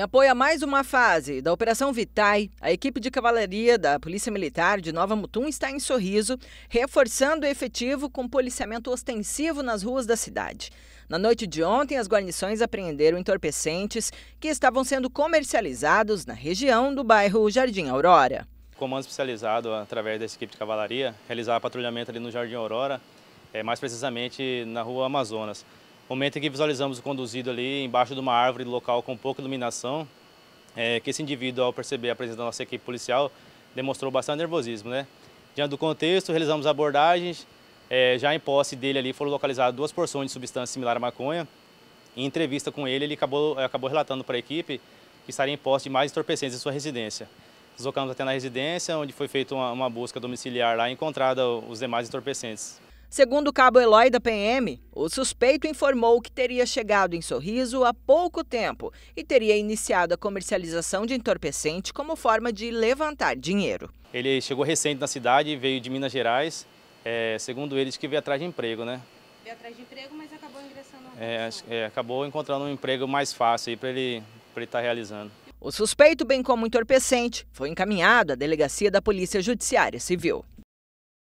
Em apoio a mais uma fase da Operação Vitae, a equipe de cavalaria da Polícia Militar de Nova Mutum está em sorriso, reforçando o efetivo com policiamento ostensivo nas ruas da cidade. Na noite de ontem, as guarnições apreenderam entorpecentes que estavam sendo comercializados na região do bairro Jardim Aurora. O comando especializado, através dessa equipe de cavalaria, realizava patrulhamento ali no Jardim Aurora, eh, mais precisamente na rua Amazonas momento em que visualizamos o conduzido ali embaixo de uma árvore local com pouca iluminação, é, que esse indivíduo, ao perceber a presença da nossa equipe policial, demonstrou bastante nervosismo. Né? Diante do contexto, realizamos abordagens, é, já em posse dele ali foram localizadas duas porções de substância similar à maconha. Em entrevista com ele, ele acabou, acabou relatando para a equipe que estaria em posse de mais entorpecentes em sua residência. Deslocamos até na residência, onde foi feita uma, uma busca domiciliar lá e encontrada os demais entorpecentes. Segundo o cabo Eloy da PM, o suspeito informou que teria chegado em Sorriso há pouco tempo e teria iniciado a comercialização de entorpecente como forma de levantar dinheiro. Ele chegou recente na cidade, veio de Minas Gerais, é, segundo eles que veio atrás de emprego, né? Veio atrás de emprego, mas acabou ingressando é, é, Acabou encontrando um emprego mais fácil para ele estar tá realizando. O suspeito, bem como entorpecente, foi encaminhado à delegacia da Polícia Judiciária Civil.